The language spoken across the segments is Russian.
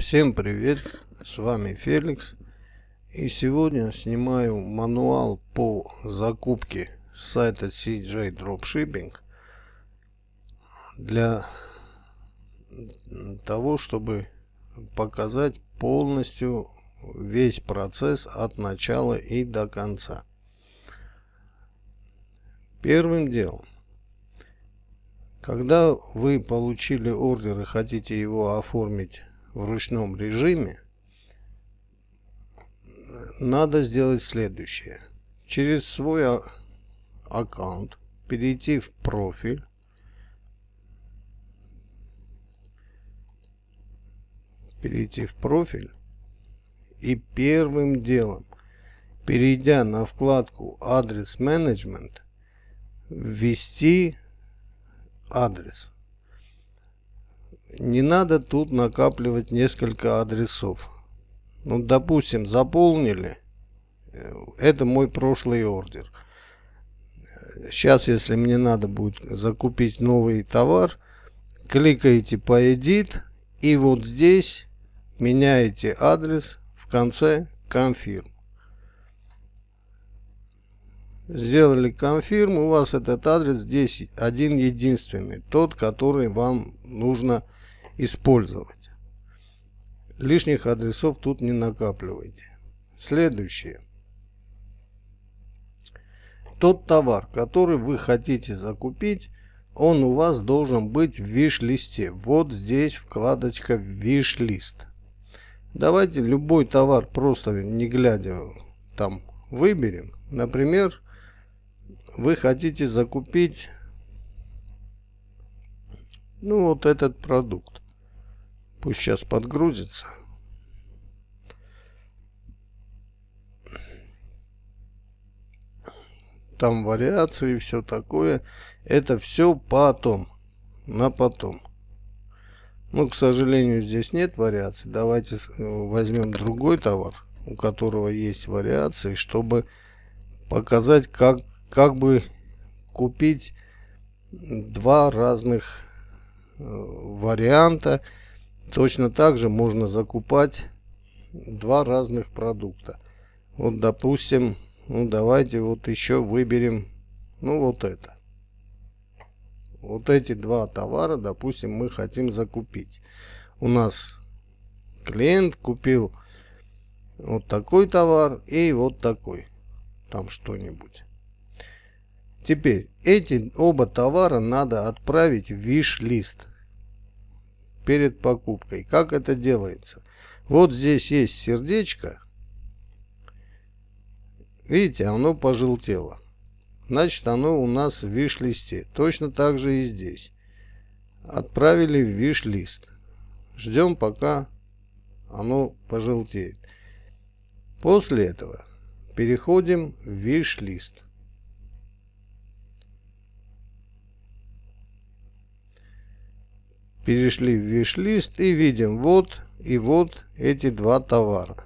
Всем привет, с вами Феликс. И сегодня снимаю мануал по закупке с сайта CJ Dropshipping для того, чтобы показать полностью весь процесс от начала и до конца. Первым делом, когда вы получили ордер и хотите его оформить в ручном режиме, надо сделать следующее. Через свой а, аккаунт перейти в профиль. Перейти в профиль. И первым делом, перейдя на вкладку «Адрес менеджмент», ввести адрес не надо тут накапливать несколько адресов. Ну, допустим, заполнили. Э, это мой прошлый ордер. Сейчас, если мне надо будет закупить новый товар, кликаете по Edit и вот здесь меняете адрес в конце Confirm. Сделали Confirm, у вас этот адрес здесь один единственный, тот, который вам нужно использовать. Лишних адресов тут не накапливайте. Следующее. Тот товар, который вы хотите закупить, он у вас должен быть в виш-листе. Вот здесь вкладочка «Виш-лист». Давайте любой товар просто не глядя там выберем. Например, вы хотите закупить ну вот этот продукт. Пусть сейчас подгрузится. Там вариации, и все такое. Это все потом. На потом. Ну, к сожалению, здесь нет вариаций. Давайте э, возьмем другой товар, у которого есть вариации, чтобы показать, как, как бы купить два разных э, варианта Точно так же можно закупать два разных продукта. Вот, допустим, ну давайте вот еще выберем, ну вот это. Вот эти два товара, допустим, мы хотим закупить. У нас клиент купил вот такой товар и вот такой. Там что-нибудь. Теперь эти оба товара надо отправить в виш-лист перед покупкой. Как это делается? Вот здесь есть сердечко. Видите, оно пожелтело. Значит, оно у нас в виш-листе. Точно так же и здесь. Отправили в виш-лист. Ждем, пока оно пожелтеет. После этого переходим в виш-лист. Перешли в виш-лист и видим вот и вот эти два товара.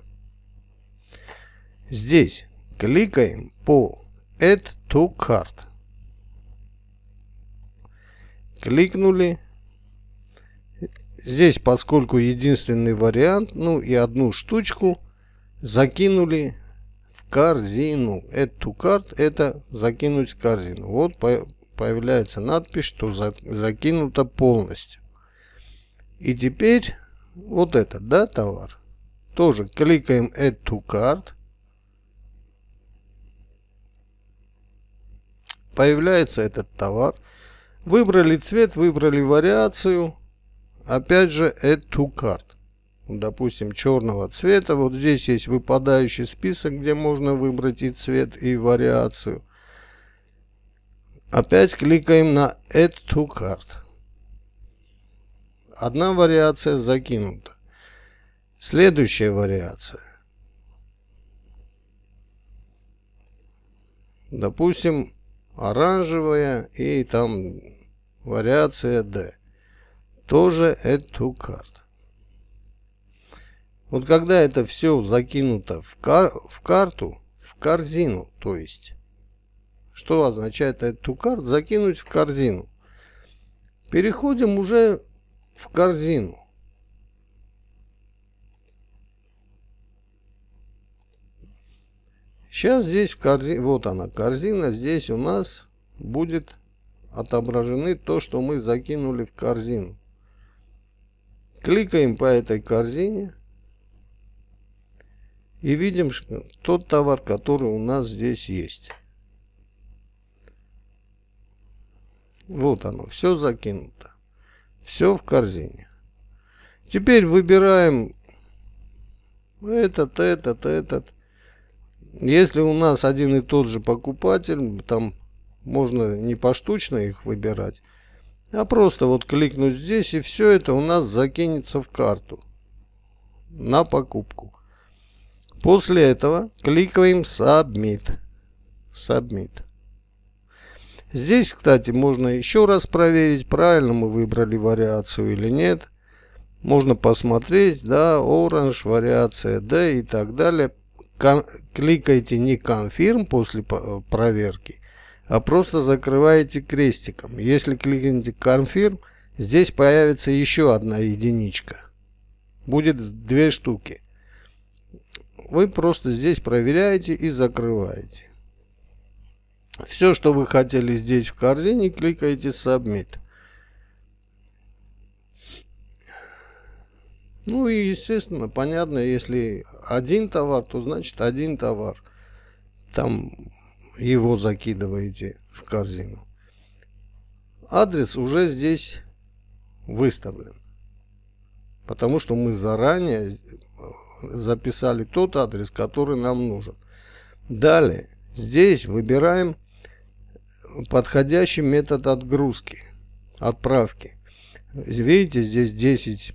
Здесь кликаем по Add to Cart. Кликнули. Здесь, поскольку единственный вариант, ну и одну штучку закинули в корзину. Add to Cart это закинуть в корзину. Вот появляется надпись, что закинуто полностью. И теперь вот этот, да, товар. Тоже кликаем Add to Cart. Появляется этот товар. Выбрали цвет, выбрали вариацию. Опять же Add to Cart. Допустим, черного цвета. Вот здесь есть выпадающий список, где можно выбрать и цвет, и вариацию. Опять кликаем на Add to Cart. Одна вариация закинута. Следующая вариация. Допустим, оранжевая и там вариация D. Тоже эту карту. Вот когда это все закинуто в, кар в карту, в корзину, то есть, что означает эту карту закинуть в корзину? Переходим уже в корзину. Сейчас здесь в корзине, вот она корзина, здесь у нас будет отображены то, что мы закинули в корзину. Кликаем по этой корзине и видим тот товар, который у нас здесь есть. Вот оно, все закинуто. Все в корзине. Теперь выбираем этот, этот, этот. Если у нас один и тот же покупатель, там можно не поштучно их выбирать, а просто вот кликнуть здесь и все это у нас закинется в карту на покупку. После этого кликаем Submit. Submit. Здесь, кстати, можно еще раз проверить, правильно мы выбрали вариацию или нет. Можно посмотреть, да, Orange, вариация D и так далее. Кон кликайте не Confirm после э, проверки, а просто закрываете крестиком. Если кликните Confirm, здесь появится еще одна единичка. Будет две штуки. Вы просто здесь проверяете и закрываете. Все, что вы хотели здесь в корзине, кликаете Submit. Ну и, естественно, понятно, если один товар, то значит один товар. Там его закидываете в корзину. Адрес уже здесь выставлен. Потому что мы заранее записали тот адрес, который нам нужен. Далее, здесь выбираем подходящий метод отгрузки, отправки. Видите, здесь 10,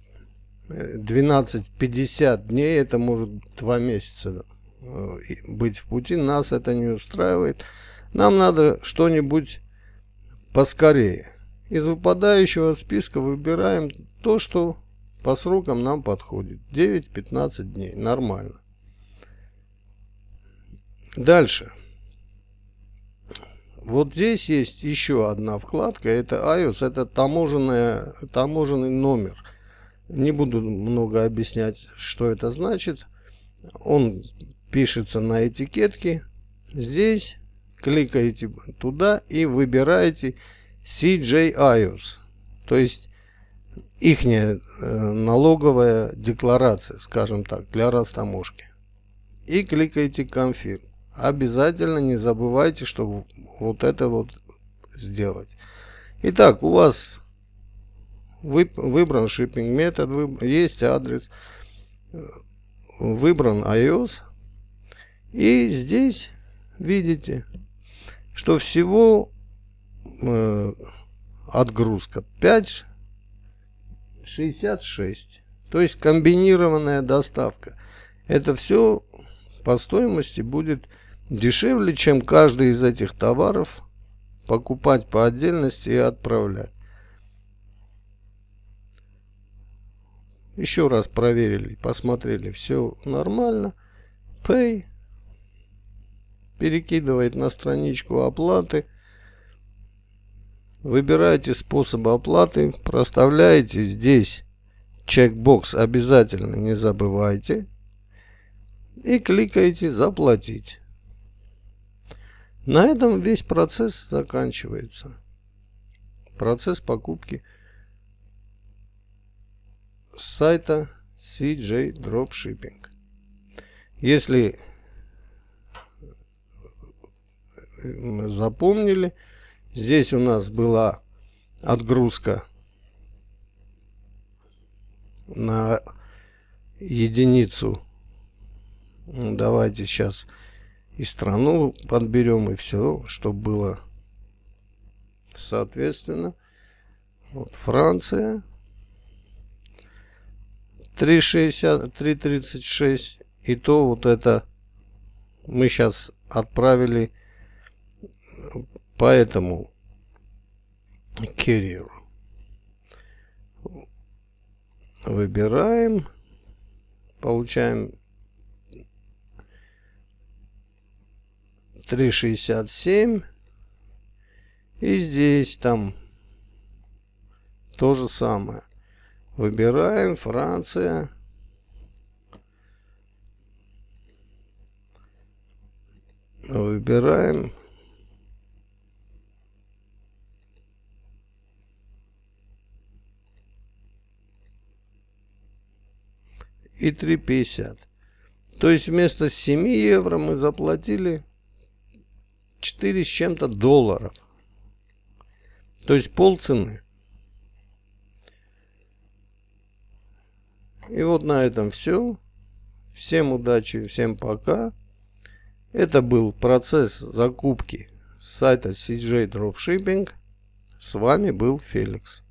12, 50 дней, это может 2 месяца э, быть в пути, нас это не устраивает. Нам надо что-нибудь поскорее. Из выпадающего списка выбираем то, что по срокам нам подходит. 9-15 дней, нормально. Дальше. Вот здесь есть еще одна вкладка, это iOS, это таможенная, таможенный номер. Не буду много объяснять, что это значит. Он пишется на этикетке. Здесь кликаете туда и выбираете CJ iOS, то есть их э, налоговая декларация, скажем так, для растаможки. И кликаете «Конфирм». Обязательно не забывайте, чтобы вот это вот сделать. Итак, у вас выбран shipping метод, есть адрес, выбран iOS. И здесь видите, что всего э, отгрузка 5,66. То есть комбинированная доставка. Это все по стоимости будет Дешевле, чем каждый из этих товаров покупать по отдельности и отправлять. Еще раз проверили, посмотрели, все нормально. Pay перекидывает на страничку оплаты. Выбираете способ оплаты, проставляете здесь чекбокс обязательно, не забывайте. И кликаете «Заплатить». На этом весь процесс заканчивается. Процесс покупки с сайта CJ Dropshipping. Если запомнили, здесь у нас была отгрузка на единицу. Давайте сейчас и страну подберем, и все, чтобы было соответственно. Вот Франция. 3,60, 3,36. И то вот это мы сейчас отправили по этому carrier. Выбираем. Получаем 3,67. И здесь там то же самое. Выбираем Франция. Выбираем и 3,50. То есть вместо 7 евро мы заплатили 4 с чем-то долларов. То есть полцены. И вот на этом все. Всем удачи, всем пока. Это был процесс закупки сайта CJ Dropshipping. С вами был Феликс.